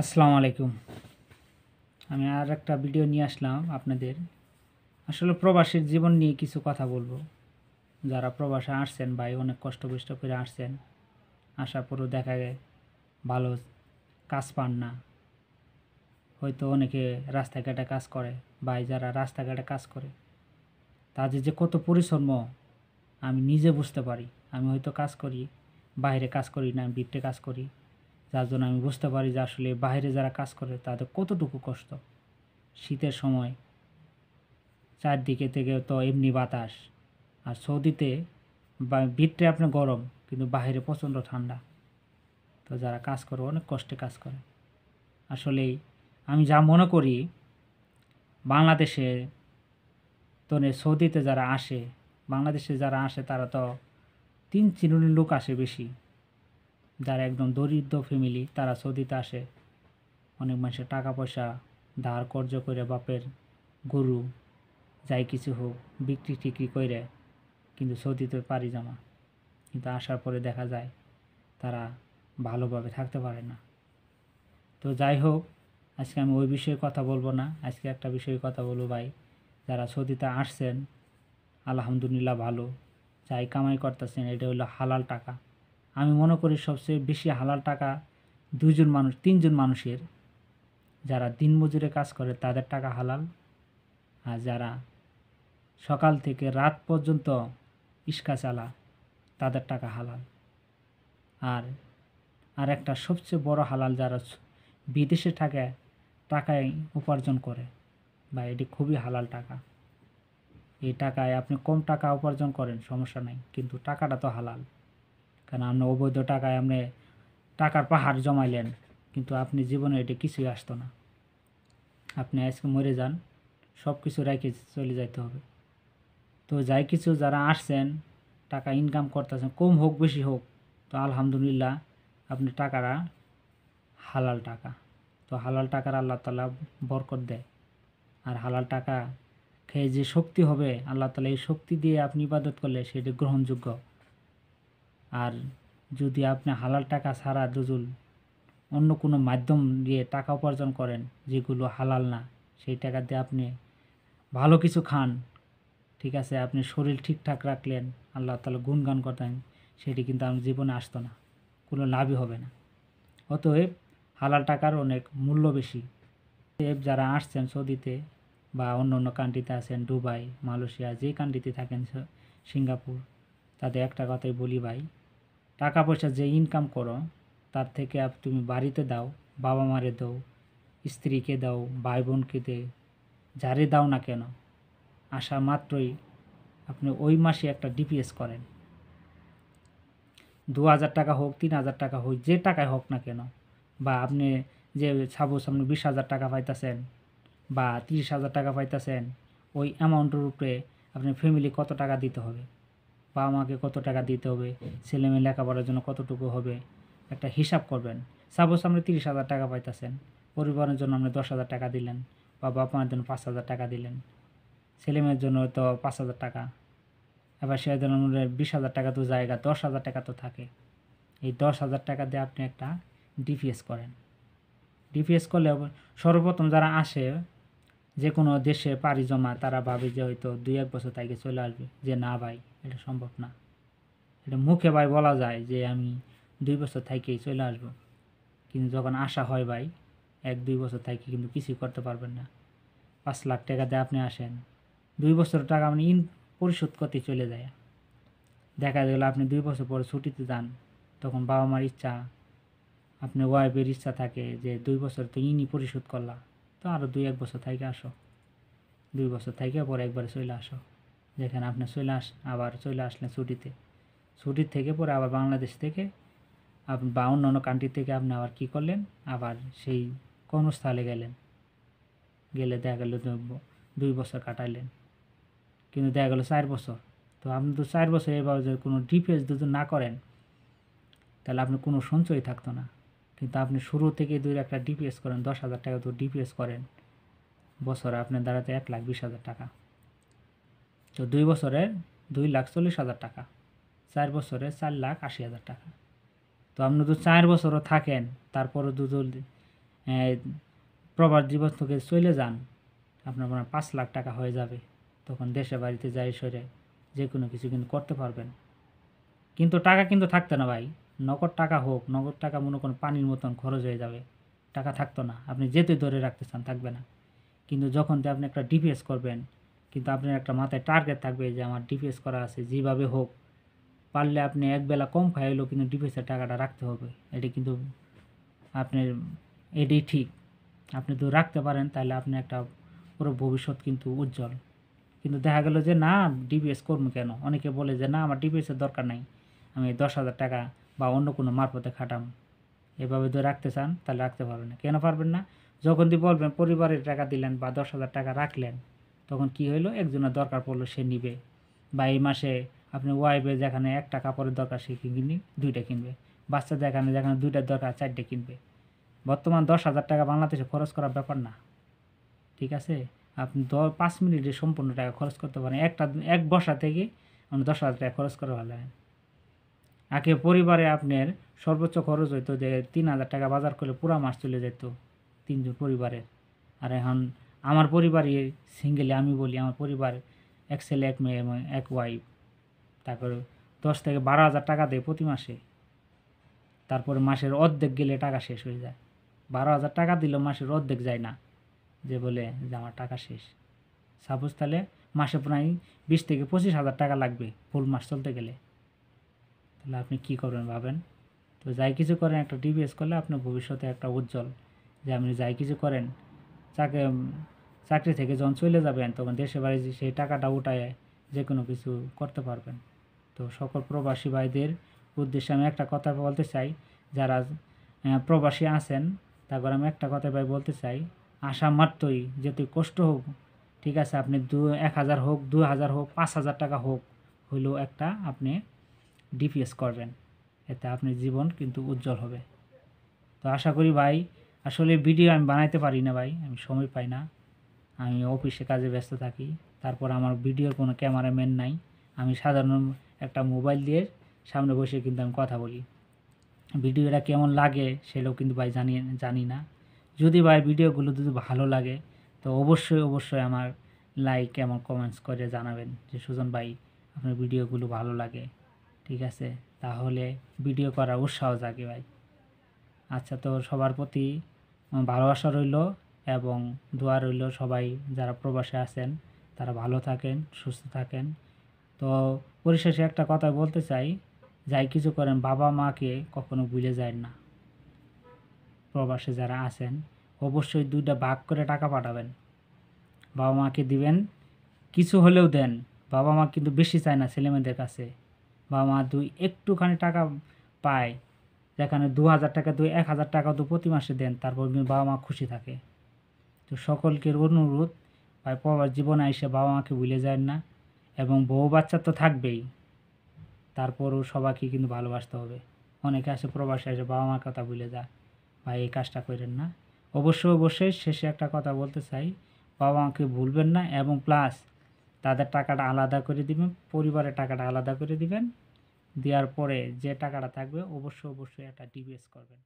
আসসালামু আলাইকুম আমি আর একটা ভিডিও নিয়ে আসলাম আপনাদের আসলে প্রবাসীর জীবন নিয়ে কিছু কথা বলবো যারা প্রবাসে আসছেন ভাই অনেক কষ্ট কষ্ট করে আসছেন আসার পরও দেখা যায় ভালো কাজ পান না হয়তো অনেকে রাস্তাঘাটে কাজ করে ভাই যারা রাস্তাঘাটে কাজ করে তাদের যে কত পরিশ্রম আমি নিজে বুঝতে পারি আমি হয়তো কাজ করি বাইরে কাজ করি না বিটে কাজ করি যার জন্য আমি বুঝতে পারি যে আসলে বাইরে যারা কাজ করে তাদের কতটুকু কষ্ট শীতের সময় চারদিকে থেকে তো এমনি বাতাস আর সৌদিতে বা ভিতরে আপনার গরম কিন্তু বাহিরে প্রচণ্ড ঠান্ডা তো যারা কাজ করে অনেক কষ্টে কাজ করে আসলে আমি যা মনে করি বাংলাদেশে তো সৌদিতে যারা আসে বাংলাদেশে যারা আসে তারা তো তিন চিরুনির লোক আসে বেশি যারা একদম দরিদ্র ফ্যামিলি তারা সৌদিতে আসে অনেক মানুষের টাকা পয়সা ধার কর্য করে বাপের গরু যাই কিছু হোক বিক্রি টিক্রি করে কিন্তু সৌদিতে পারি জমা কিন্তু আসার পরে দেখা যায় তারা ভালোভাবে থাকতে পারে না তো যাই হোক আজকে আমি ওই বিষয়ে কথা বলবো না আজকে একটা বিষয়ে কথা বলবো ভাই যারা সৌদিতে আসছেন আলহামদুলিল্লাহ ভালো যাই কামাই করতেছেন এটা হলো হালাল টাকা আমি মনে করি সবচেয়ে বেশি হালাল টাকা দুজন মানুষ তিনজন মানুষের যারা দিনমজুরে কাজ করে তাদের টাকা হালাল আর যারা সকাল থেকে রাত পর্যন্ত ইস্কা চালা তাদের টাকা হালাল আর আর একটা সবচেয়ে বড় হালাল যারা বিদেশে থাকে টাকায় উপার্জন করে বা এটি খুবই হালাল টাকা এই টাকায় আপনি কম টাকা উপার্জন করেন সমস্যা নাই কিন্তু টাকাটা তো হালাল কারণ আপনি অবৈধ টাকায় আপনি টাকার পাহাড় জমাইলেন কিন্তু আপনি জীবনে এটা কিছুই আসতো না আপনি আজকে মরে যান সব কিছু রেখে চলে যাইতে হবে তো যাই কিছু যারা আসছেন টাকা ইনকাম করতেছেন কম হোক বেশি হোক তো আলহামদুলিল্লাহ আপনি টাকারা হালাল টাকা তো হালাল টাকার আল্লাহ তালা বরকত দেয় আর হালাল টাকা খেয়ে যে শক্তি হবে আল্লাহ তালা এই শক্তি দিয়ে আপনি ইবাদত করলে সেটি গ্রহণযোগ্য আর যদি আপনি হালাল টাকা ছাড়া দুজন অন্য কোনো মাধ্যম দিয়ে টাকা উপার্জন করেন যেগুলো হালাল না সেই টাকা দিয়ে আপনি ভালো কিছু খান ঠিক আছে আপনি শরীর ঠিকঠাক রাখলেন আল্লাহ তালা গুণগান করতেন সেটি কিন্তু আমার জীবনে আসতো না কোনো লাভই হবে না অতএব হালাল টাকার অনেক মূল্য বেশি অতএব যারা আসছেন সৌদিতে বা অন্য অন্য কান্ট্রিতে আছেন দুবাই মালয়েশিয়া যে কান্ট্রিতে থাকেন সিঙ্গাপুর তাদের একটা কথাই বলি ভাই টাকা পয়সা যে ইনকাম করো তার থেকে তুমি বাড়িতে দাও বাবা মারে দাও স্ত্রীকে দাও ভাই বোনকে দে যারে দাও না কেন আসা মাত্রই আপনি ওই মাসে একটা ডিপিএস করেন দু হাজার টাকা হোক তিন হাজার টাকা হোক যে টাকায় হোক না কেন বা আপনি যে সাপোজ আপনি বিশ হাজার টাকা পাইতেছেন বা তিরিশ হাজার টাকা পাইতেছেন ওই অ্যামাউন্টের উপরে আপনার ফ্যামিলি কত টাকা দিতে হবে বাবা মাকে কত টাকা দিতে হবে ছেলে মেয়ে লেখাপড়ার জন্য কতটুকু হবে একটা হিসাব করবেন সাপোজ আপনি তিরিশ হাজার টাকা পাইতেছেন পরিবারের জন্য আপনি দশ হাজার টাকা দিলেন বা বাপ মায়ের জন্য পাঁচ হাজার টাকা দিলেন ছেলে মেয়ের জন্য তো পাঁচ হাজার টাকা এবার সে জন্য বিশ হাজার টাকা তো জায়গা দশ হাজার টাকা তো থাকে এই দশ হাজার টাকা দিয়ে আপনি একটা ডিপিএস করেন ডিপিএস করলে সর্বপ্রথম যারা আসে যে কোনো দেশে পাড়ি জমা তারা ভাবে যে হয়তো দুই এক বছর তাইকে চলে আসবে যে না ভাই এটা সম্ভব না এটা মুখে ভাই বলা যায় যে আমি দুই বছর থাকেই চলে আসব কিন্তু যখন আসা হয় ভাই এক দুই বছর থেকে কিন্তু কিছুই করতে পারবেন না পাঁচ লাখ টাকা দিয়ে আপনি আসেন দুই বছর টাকা আপনি ইন পরিশোধ করতে চলে যায় দেখা গেল আপনি দুই বছর পরে ছুটিতে যান তখন বাবা মার ইচ্ছা আপনার ওয়াইফের ইচ্ছা থাকে যে দুই বছর তো ইনি পরিশোধ করলা তো আরও দুই এক বছর থেকে আসো দুই বছর থেকে পরে একবারে চলে আসো যেখানে আপনি চলে আস আবার চলে আসলেন ছুটিতে ছুটির থেকে পরে আবার বাংলাদেশ থেকে আপনি বা অন্য অন্য কান্ট্রি থেকে আপনি আবার কী করলেন আবার সেই কর্মস্থলে গেলেন গেলে দেখা গেল দুই বছর কাটাইলেন কিন্তু দেখা গেলো চার বছর তো আপনি তো চার বছর এবার যদি কোনো ডিপিএস যদি না করেন তাহলে আপনি কোনো সঞ্চয় থাকতো না কিন্তু আপনি শুরু থেকে দুই একটা ডিপিএস করেন দশ হাজার টাকা তো ডিপিএস করেন বছরে আপনার দাঁড়াতে এক লাখ বিশ হাজার টাকা তো দুই বছরের দুই লাখ চল্লিশ হাজার টাকা চার বছরে চার লাখ আশি হাজার টাকা তো আপনি তো চার বছরও থাকেন তারপরে দুজন প্রবাস জীবন থেকে চলে যান আপনার মনে পাঁচ লাখ টাকা হয়ে যাবে তখন দেশে বাড়িতে যাই সরে যে কোনো কিছু কিন্তু করতে পারবেন কিন্তু টাকা কিন্তু থাকতো না ভাই নগদ টাকা হোক নগদ টাকা মনে করেন পানির মতন খরচ হয়ে যাবে টাকা থাকতো না আপনি যেতে ধরে রাখতে চান থাকবে না কিন্তু যখন আপনি একটা ডিপিএস করবেন কিন্তু আপনার একটা মাথায় টার্গেট থাকবে যে আমার ডিফেন্স করা আছে যেভাবে হোক পারলে আপনি একবেলা কম খাইলেও কিন্তু ডিফেন্সের টাকাটা রাখতে হবে এটি কিন্তু আপনার এটি ঠিক আপনি যদি রাখতে পারেন তাহলে আপনি একটা পুরো ভবিষ্যৎ কিন্তু উজ্জ্বল কিন্তু দেখা গেল যে না ডিপিএস করবো কেন অনেকে বলে যে না আমার ডিপিএসের দরকার নাই আমি দশ হাজার টাকা বা অন্য কোনো মারফতে খাটাম এভাবে যদি রাখতে চান তাহলে রাখতে পারবেন না কেন পারবেন না যখন দিয়ে বলবেন পরিবারের টাকা দিলেন বা দশ হাজার টাকা রাখলেন তখন কি হলো একজনের দরকার পড়লো সে নিবে বা এই মাসে আপনি ওয়াইফে যেখানে একটা কাপড়ের দরকার সে কিনে দুইটা কিনবে বাচ্চা যেখানে যেখানে দুইটার দরকার চারটে কিনবে বর্তমান দশ হাজার টাকা বাংলাদেশে খরচ করার ব্যাপার না ঠিক আছে আপনি দ পাঁচ মিনিটে সম্পূর্ণ টাকা খরচ করতে পারেন একটা এক বসা থেকে আপনি দশ হাজার টাকা খরচ ভালো হয় আগে পরিবারে আপনার সর্বোচ্চ খরচ হইতো যে তিন হাজার টাকা বাজার করলে পুরা মাস চলে যেত তিনজন পরিবারের আর এখন আমার পরিবারে সিঙ্গেলে আমি বলি আমার পরিবার এক ছেলে এক মেয়ে এক ওয়াইফ তারপরে দশ থেকে বারো হাজার টাকা দেয় প্রতি মাসে তারপরে মাসের অর্ধেক গেলে টাকা শেষ হয়ে যায় বারো হাজার টাকা দিলেও মাসের অর্ধেক যায় না যে বলে যে আমার টাকা শেষ সাপোজ তাহলে মাসে প্রায় বিশ থেকে পঁচিশ হাজার টাকা লাগবে ফুল মাস চলতে গেলে তাহলে আপনি কি করবেন ভাবেন তো যাই কিছু করেন একটা ডিভিএস করলে আপনার ভবিষ্যতে একটা উজ্জ্বল যে আপনি যাই কিছু করেন চাকরি থেকে যখন চলে যাবেন তখন দেশে বাড়ি সেই টাকাটা উঠায় যে কোনো কিছু করতে পারবেন তো সকল প্রবাসী ভাইদের উদ্দেশ্যে আমি একটা কথা বলতে চাই যারা প্রবাসী আছেন তারপর আমি একটা কথা ভাই বলতে চাই আশা মাত্রই তুই কষ্ট হোক ঠিক আছে আপনি দু এক হাজার হোক দু হাজার হোক পাঁচ হাজার টাকা হোক হইলেও একটা আপনি ডিপিএস করবেন এতে আপনার জীবন কিন্তু উজ্জ্বল হবে তো আশা করি ভাই আসলে ভিডিও আমি বানাইতে পারি না ভাই আমি সময় পাই না আমি অফিসে কাজে ব্যস্ত থাকি তারপর আমার ভিডিওর কোনো ক্যামেরাম্যান নাই আমি সাধারণ একটা মোবাইল দিয়ে সামনে বসে কিন্তু আমি কথা বলি ভিডিওটা কেমন লাগে সেটাও কিন্তু ভাই জানি জানি না যদি ভাই ভিডিওগুলো যদি ভালো লাগে তো অবশ্যই অবশ্যই আমার লাইক এবং কমেন্টস করে জানাবেন যে সুজন ভাই আপনার ভিডিওগুলো ভালো লাগে ঠিক আছে তাহলে ভিডিও করার উৎসাহ জাগে ভাই আচ্ছা তো সবার প্রতি ভালোবাসা রইল এবং দোয়া রইল সবাই যারা প্রবাসে আছেন তারা ভালো থাকেন সুস্থ থাকেন তো পরিশেষে একটা কথা বলতে চাই যাই কিছু করেন বাবা মাকে কখনো ভুলে যায় না প্রবাসে যারা আছেন অবশ্যই দুইটা ভাগ করে টাকা পাঠাবেন বাবা মাকে দিবেন কিছু হলেও দেন বাবা মা কিন্তু বেশি চায় না ছেলেমেয়েদের কাছে বাবা মা দুই একটুখানি টাকা পায় যেখানে দু হাজার টাকা দুই এক হাজার টাকা তো প্রতি মাসে দেন তারপর বাবা মা খুশি থাকে তো সকলকে অনুরোধ ভাই পড়ার জীবনে এসে বাবা মাকে ভুলে যায় না এবং বউ বাচ্চা তো থাকবেই তারপরও সবাইকে কিন্তু ভালোবাসতে হবে অনেকে আসে প্রবাসে আসে বাবা মার কথা ভুলে যায় ভাই এই কাজটা করেন না অবশ্য অবশ্যই শেষে একটা কথা বলতে চাই বাবা মাকে ভুলবেন না এবং প্লাস তাদের টাকাটা আলাদা করে দিবেন পরিবারের টাকাটা আলাদা করে দিবেন দেওয়ার পরে যে টাকাটা থাকবে অবশ্যই অবশ্যই একটা ডিভিএস করবেন